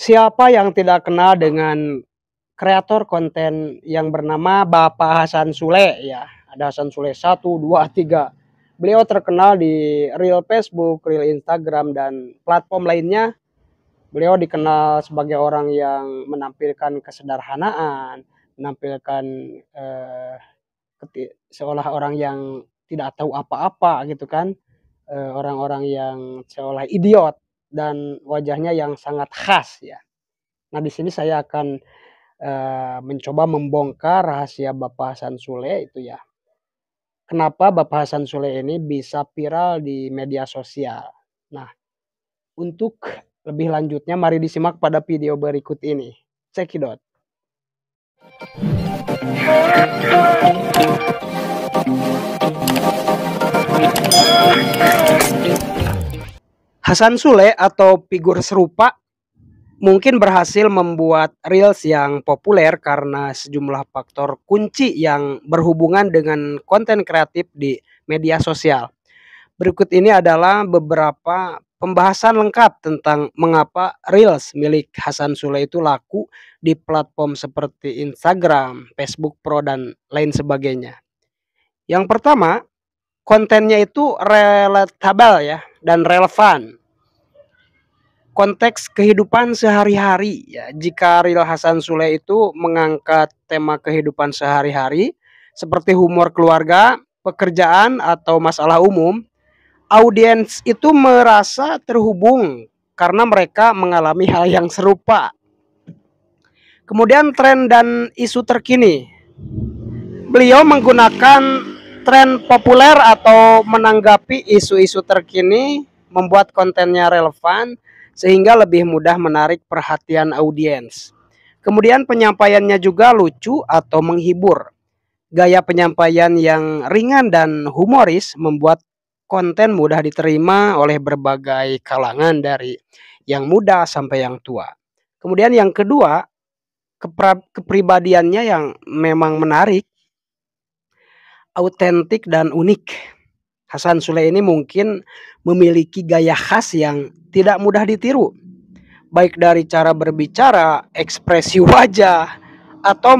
siapa yang tidak kenal dengan kreator konten yang bernama Bapak Hasan Sule ya. Ada Hasan Sule 1 2 3. Beliau terkenal di real Facebook, real Instagram dan platform lainnya. Beliau dikenal sebagai orang yang menampilkan kesederhanaan, menampilkan eh, seolah orang yang tidak tahu apa-apa gitu kan. Eh, orang-orang eh, yang seolah idiot dan wajahnya yang sangat khas ya. Nah di sini saya akan eh, mencoba membongkar rahasia Bapak Hasan Sule itu ya. Kenapa Bapak Hasan Sule ini bisa viral di media sosial? Nah untuk lebih lanjutnya mari disimak pada video berikut ini. Cekidot. Thank Hasan Sule atau figur serupa mungkin berhasil membuat reels yang populer karena sejumlah faktor kunci yang berhubungan dengan konten kreatif di media sosial. Berikut ini adalah beberapa pembahasan lengkap tentang mengapa reels milik Hasan Sule itu laku di platform seperti Instagram, Facebook Pro dan lain sebagainya. Yang pertama, kontennya itu relatable ya dan relevan konteks kehidupan sehari-hari ya. Jika Ril Hasan Sule itu mengangkat tema kehidupan sehari-hari seperti humor keluarga, pekerjaan atau masalah umum, audiens itu merasa terhubung karena mereka mengalami hal yang serupa. Kemudian tren dan isu terkini. Beliau menggunakan tren populer atau menanggapi isu-isu terkini, membuat kontennya relevan sehingga lebih mudah menarik perhatian audiens. Kemudian penyampaiannya juga lucu atau menghibur. Gaya penyampaian yang ringan dan humoris membuat konten mudah diterima oleh berbagai kalangan dari yang muda sampai yang tua. Kemudian yang kedua, kepribadiannya yang memang menarik, autentik dan unik. Hasan Sule ini mungkin memiliki gaya khas yang tidak mudah ditiru, baik dari cara berbicara, ekspresi wajah, atau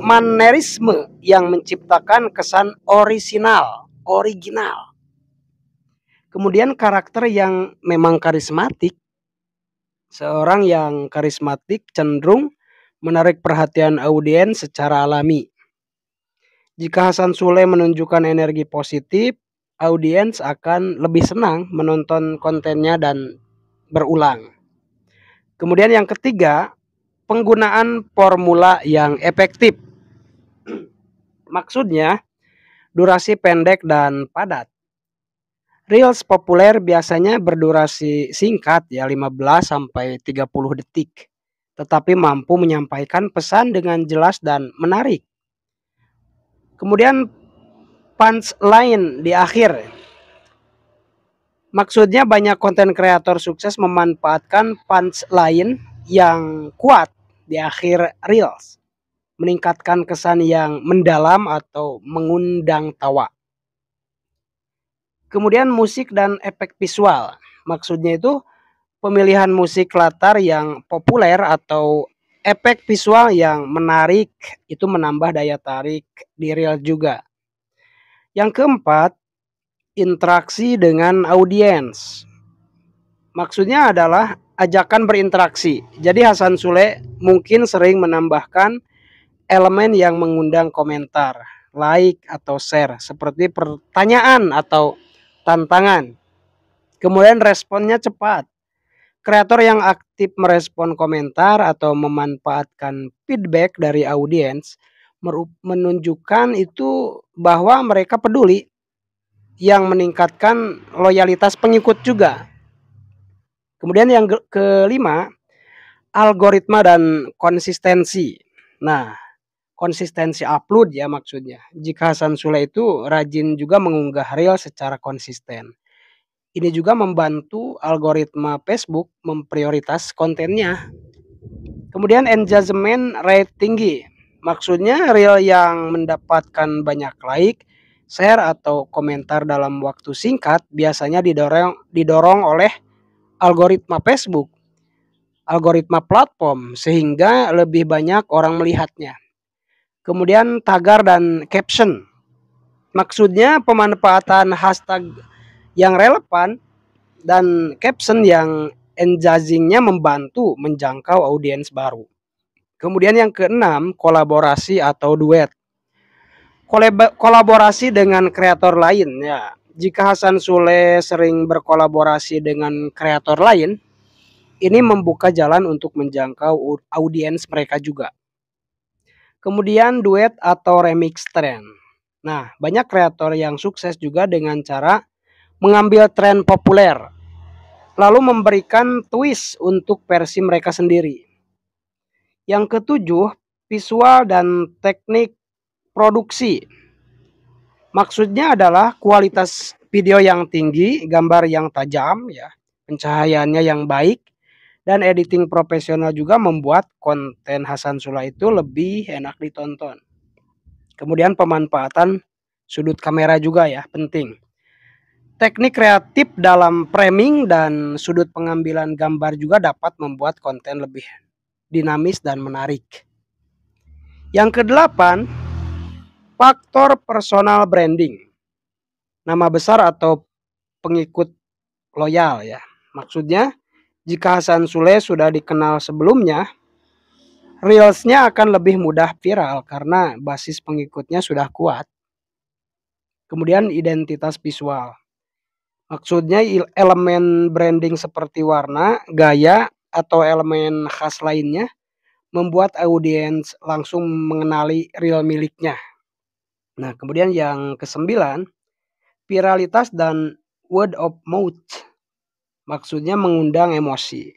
manerisme yang menciptakan kesan orisinal, original. Kemudian karakter yang memang karismatik, seorang yang karismatik cenderung menarik perhatian audiens secara alami. Jika Hasan Sule menunjukkan energi positif, audiens akan lebih senang menonton kontennya dan berulang. Kemudian yang ketiga, penggunaan formula yang efektif. Maksudnya, durasi pendek dan padat. Reels populer biasanya berdurasi singkat ya 15 sampai 30 detik, tetapi mampu menyampaikan pesan dengan jelas dan menarik. Kemudian Punch punchline di akhir. Maksudnya banyak konten kreator sukses memanfaatkan punch punchline yang kuat di akhir reels. Meningkatkan kesan yang mendalam atau mengundang tawa. Kemudian musik dan efek visual. Maksudnya itu pemilihan musik latar yang populer atau efek visual yang menarik itu menambah daya tarik di reel juga. Yang keempat, interaksi dengan audiens. Maksudnya adalah ajakan berinteraksi. Jadi Hasan Sule mungkin sering menambahkan elemen yang mengundang komentar, like atau share, seperti pertanyaan atau tantangan. Kemudian responnya cepat. Kreator yang aktif merespon komentar atau memanfaatkan feedback dari audiens menunjukkan itu bahwa mereka peduli yang meningkatkan loyalitas pengikut juga. Kemudian yang kelima, algoritma dan konsistensi. Nah, konsistensi upload ya maksudnya. Jika Hasan Sule itu rajin juga mengunggah reel secara konsisten. Ini juga membantu algoritma Facebook memprioritas kontennya. Kemudian engagement rate tinggi. Maksudnya reel yang mendapatkan banyak like, share atau komentar dalam waktu singkat biasanya didorong didorong oleh algoritma Facebook, algoritma platform sehingga lebih banyak orang melihatnya. Kemudian tagar dan caption. Maksudnya pemanfaatan hashtag yang relevan dan caption yang engagingnya membantu menjangkau audiens baru. Kemudian yang keenam, kolaborasi atau duet. Kolab kolaborasi dengan kreator lain ya. Jika Hasan Sule sering berkolaborasi dengan kreator lain, ini membuka jalan untuk menjangkau audiens mereka juga. Kemudian duet atau remix trend. Nah, banyak kreator yang sukses juga dengan cara mengambil tren populer lalu memberikan twist untuk versi mereka sendiri. Yang ketujuh, visual dan teknik produksi. Maksudnya adalah kualitas video yang tinggi, gambar yang tajam, ya, pencahayaannya yang baik, dan editing profesional juga membuat konten Hasan Sula itu lebih enak ditonton. Kemudian pemanfaatan sudut kamera juga ya penting. Teknik kreatif dalam framing dan sudut pengambilan gambar juga dapat membuat konten lebih dinamis, dan menarik. Yang kedelapan, faktor personal branding. Nama besar atau pengikut loyal ya. Maksudnya, jika Hasan Sule sudah dikenal sebelumnya, reelsnya akan lebih mudah viral karena basis pengikutnya sudah kuat. Kemudian identitas visual. Maksudnya elemen branding seperti warna, gaya, atau elemen khas lainnya, membuat audiens langsung mengenali real miliknya. Nah, kemudian yang kesembilan, viralitas dan word of mouth. Maksudnya mengundang emosi.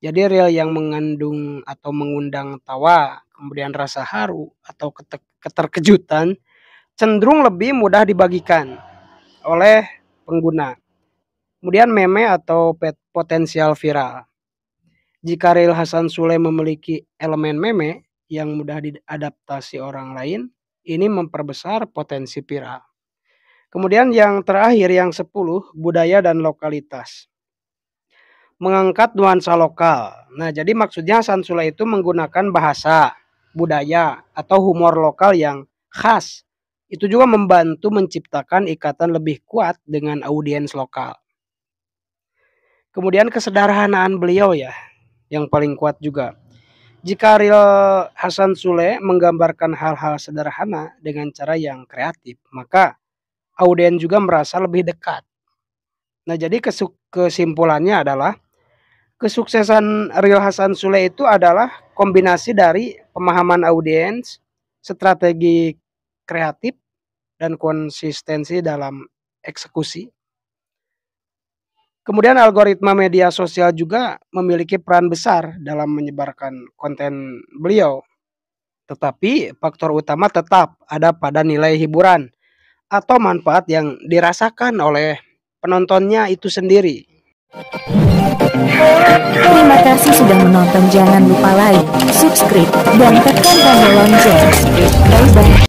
Jadi real yang mengandung atau mengundang tawa, kemudian rasa haru atau keterkejutan cenderung lebih mudah dibagikan oleh pengguna. Kemudian meme atau potensial viral. Jika Real Hasan Sule memiliki elemen meme yang mudah diadaptasi orang lain, ini memperbesar potensi viral. Kemudian yang terakhir yang 10, budaya dan lokalitas. Mengangkat nuansa lokal. Nah, jadi maksudnya Hasan Sule itu menggunakan bahasa, budaya, atau humor lokal yang khas. Itu juga membantu menciptakan ikatan lebih kuat dengan audiens lokal. Kemudian kesederhanaan beliau ya yang paling kuat juga. Jika Ril Hasan Sule menggambarkan hal-hal sederhana dengan cara yang kreatif, maka audien juga merasa lebih dekat. Nah, jadi kesimpulannya adalah kesuksesan Ril Hasan Sule itu adalah kombinasi dari pemahaman audiens, strategi kreatif, dan konsistensi dalam eksekusi. Kemudian algoritma media sosial juga memiliki peran besar dalam menyebarkan konten beliau. Tetapi faktor utama tetap ada pada nilai hiburan atau manfaat yang dirasakan oleh penontonnya itu sendiri. Terima kasih sudah menonton. Jangan lupa like, subscribe, dan tekan tombol lonceng. Bye bye.